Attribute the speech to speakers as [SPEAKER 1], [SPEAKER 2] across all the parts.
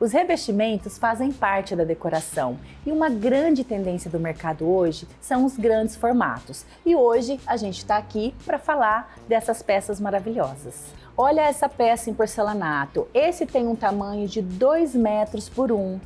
[SPEAKER 1] Os revestimentos fazem parte da decoração e uma grande tendência do mercado hoje são os grandes formatos. E hoje a gente está aqui para falar dessas peças maravilhosas. Olha essa peça em porcelanato. Esse tem um tamanho de 2 metros por 1. Um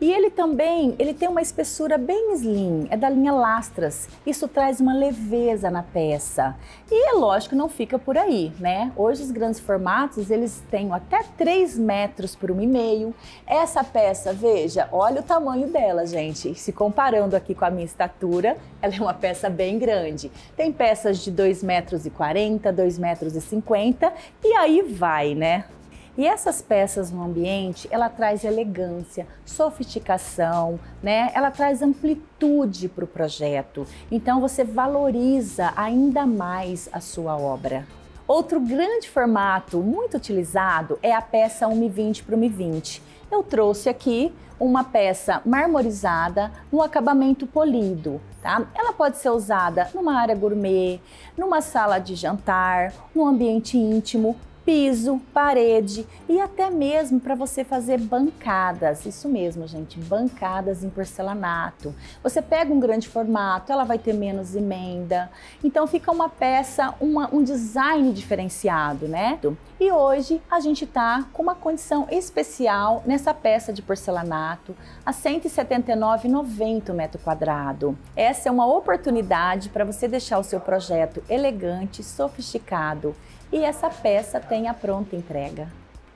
[SPEAKER 1] e ele também, ele tem uma espessura bem slim, é da linha lastras. Isso traz uma leveza na peça. E é lógico que não fica por aí, né? Hoje os grandes formatos, eles têm até 3 metros por 1,5. Essa peça, veja, olha o tamanho dela, gente. Se comparando aqui com a minha estatura, ela é uma peça bem grande. Tem peças de 2,40 metros, 2,50 metros e aí vai, né? E essas peças no ambiente, ela traz elegância, sofisticação, né? Ela traz amplitude para o projeto. Então você valoriza ainda mais a sua obra. Outro grande formato muito utilizado é a peça 1,20 por 20. Eu trouxe aqui uma peça marmorizada no acabamento polido, tá? Ela pode ser usada numa área gourmet, numa sala de jantar, num ambiente íntimo, piso, parede e até mesmo para você fazer bancadas. Isso mesmo, gente, bancadas em porcelanato. Você pega um grande formato, ela vai ter menos emenda. Então fica uma peça, uma, um design diferenciado, né? E hoje a gente está com uma condição especial nessa peça de porcelanato a 179,90 metro quadrado. Essa é uma oportunidade para você deixar o seu projeto elegante, sofisticado e essa peça tem a pronta entrega.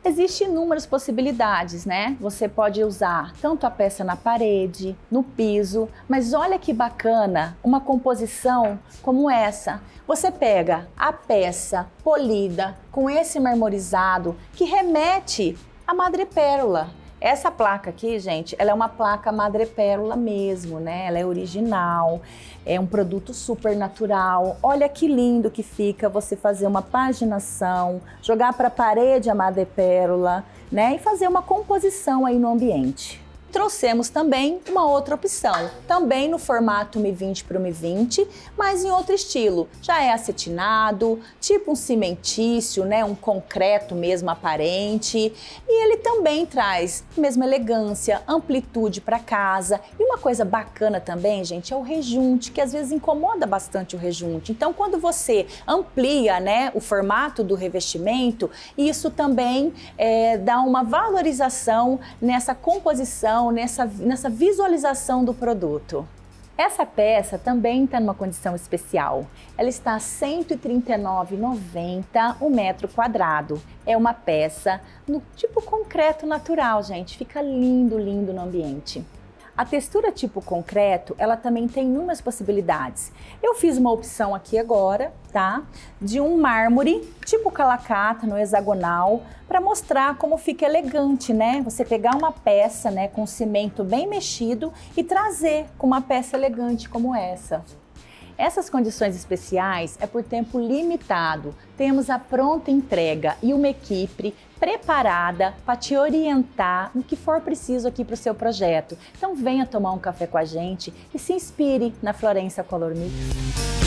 [SPEAKER 1] Existem inúmeras possibilidades, né? Você pode usar tanto a peça na parede, no piso, mas olha que bacana uma composição como essa. Você pega a peça polida com esse marmorizado que remete à madrepérola. Essa placa aqui, gente, ela é uma placa madrepérola mesmo, né? Ela é original, é um produto super natural. Olha que lindo que fica você fazer uma paginação, jogar para a parede a madrepérola, né? E fazer uma composição aí no ambiente trouxemos também uma outra opção, também no formato Mi 20 para o Mi 20, mas em outro estilo. Já é acetinado, tipo um cimentício, né, um concreto mesmo aparente, e ele também traz mesma elegância, amplitude para casa. E uma coisa bacana também, gente, é o rejunte, que às vezes incomoda bastante o rejunte. Então, quando você amplia, né, o formato do revestimento, isso também é, dá uma valorização nessa composição nessa, nessa visualização do produto. Essa peça também está numa condição especial. Ela está a 139,90 o um metro quadrado. É uma peça no tipo concreto natural, gente. Fica lindo, lindo no ambiente. A textura tipo concreto, ela também tem inúmeras possibilidades. Eu fiz uma opção aqui agora, tá? De um mármore tipo calacata no hexagonal para mostrar como fica elegante, né? Você pegar uma peça, né, com cimento bem mexido e trazer com uma peça elegante como essa. Essas condições especiais é por tempo limitado. Temos a pronta entrega e uma equipe preparada para te orientar no que for preciso aqui para o seu projeto. Então venha tomar um café com a gente e se inspire na Florença Color Mix.